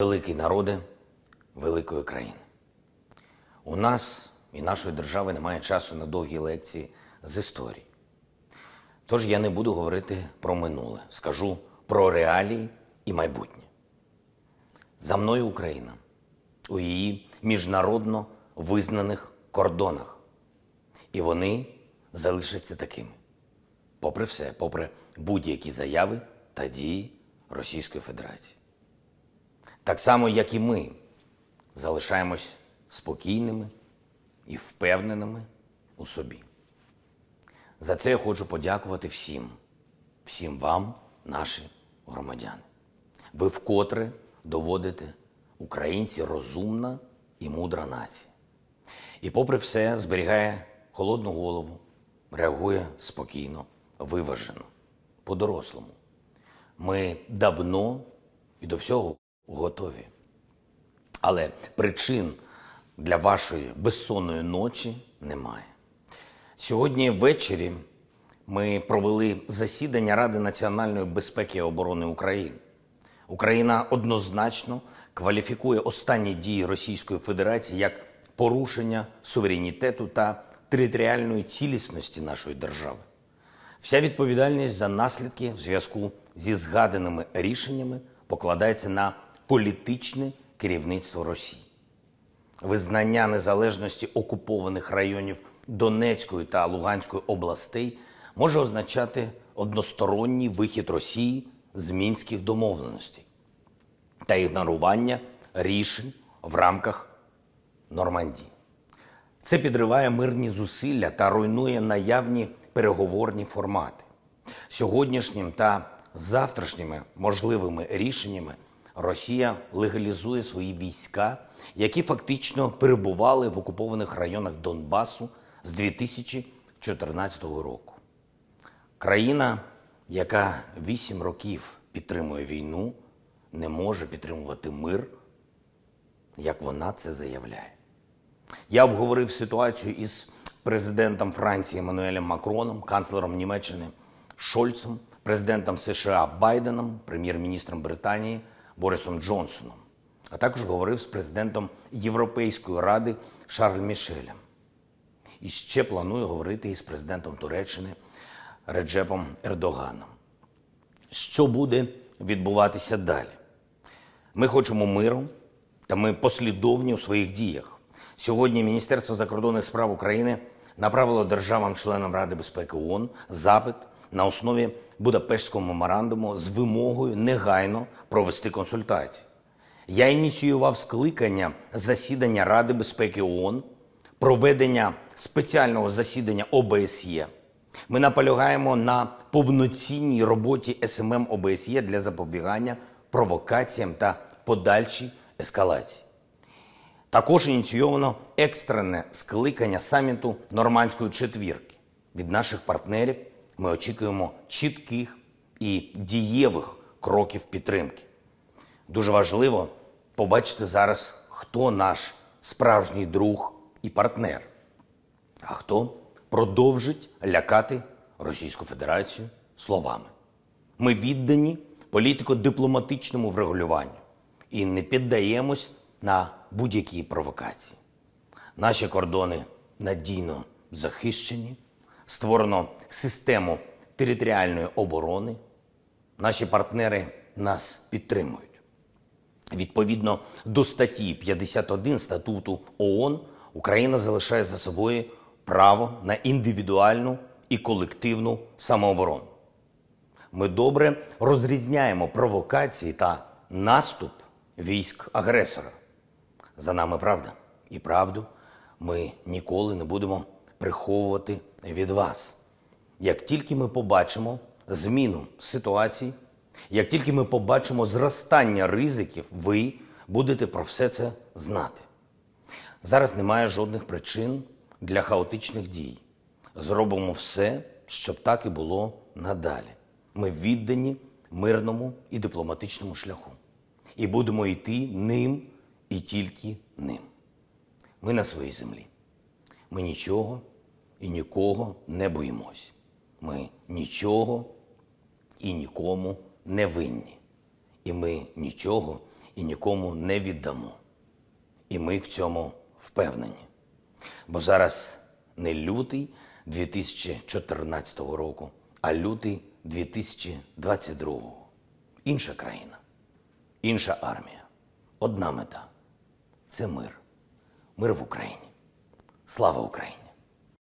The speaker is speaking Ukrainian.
Великий народи великої країни. У нас і нашої держави немає часу на довгі лекції з історії. Тож я не буду говорити про минуле, скажу про реалії і майбутнє. За мною Україна у її міжнародно визнаних кордонах. І вони залишаться такими. Попри все, попри будь-які заяви та дії Російської Федерації. Так само, як і ми залишаємось спокійними і впевненими у собі. За це я хочу подякувати всім, всім вам, наші громадяни. Ви вкотре доводите українці розумна і мудра нація. І, попри все, зберігає холодну голову, реагує спокійно, виважено, по-дорослому. Ми давно і до всього готові. Але причин для вашої безсонної ночі немає. Сьогодні ввечері ми провели засідання Ради національної безпеки і оборони України. Україна однозначно кваліфікує останні дії Російської Федерації як порушення суверенітету та територіальної цілісності нашої держави. Вся відповідальність за наслідки в зв'язку зі згаданими рішеннями покладається на політичне керівництво Росії, визнання незалежності окупованих районів Донецької та Луганської областей може означати односторонній вихід Росії з мінських домовленостей та ігнорування рішень в рамках Нормандії. Це підриває мирні зусилля та руйнує наявні переговорні формати. Сьогоднішнім та завтрашніми можливими рішеннями Росія легалізує свої війська, які фактично перебували в окупованих районах Донбасу з 2014 року. Країна, яка 8 років підтримує війну, не може підтримувати мир, як вона це заявляє. Я обговорив ситуацію із президентом Франції Еммануелем Макроном, канцлером Німеччини Шольцем, президентом США Байденом, прем'єр-міністром Британії. Борисом Джонсоном, а також говорив з президентом Європейської ради Шарль Мішелем. І ще планує говорити із президентом Туреччини Реджепом Ердоганом. Що буде відбуватися далі? Ми хочемо миру, та ми послідовні у своїх діях. Сьогодні Міністерство закордонних справ України направило державам-членам Ради безпеки ООН запит на основі Будапештського меморандуму з вимогою негайно провести консультації. Я ініціював скликання засідання Ради безпеки ООН, проведення спеціального засідання ОБСЄ. Ми наполягаємо на повноцінній роботі СММ ОБСЄ для запобігання провокаціям та подальшій ескалації. Також ініційовано екстрене скликання саміту Нормандської четвірки від наших партнерів ми очікуємо чітких і дієвих кроків підтримки. Дуже важливо побачити зараз, хто наш справжній друг і партнер, а хто продовжить лякати Російську Федерацію словами. Ми віддані політико-дипломатичному врегулюванню і не піддаємось на будь-які провокації. Наші кордони надійно захищені створено систему територіальної оборони. Наші партнери нас підтримують. Відповідно до статті 51 статуту ООН Україна залишає за собою право на індивідуальну і колективну самооборону. Ми добре розрізняємо провокації та наступ військ агресора. За нами правда і правду ми ніколи не будемо приховувати від вас. Як тільки ми побачимо зміну ситуації, як тільки ми побачимо зростання ризиків, ви будете про все це знати. Зараз немає жодних причин для хаотичних дій. Зробимо все, щоб так і було надалі. Ми віддані мирному і дипломатичному шляху. І будемо йти ним і тільки ним. Ми на своїй землі. Ми нічого і нікого не боїмось. Ми нічого і нікому не винні. І ми нічого і нікому не віддамо. І ми в цьому впевнені. Бо зараз не лютий 2014 року, а лютий 2022. Інша країна, інша армія. Одна мета це мир. Мир в Україні. Слава Україні!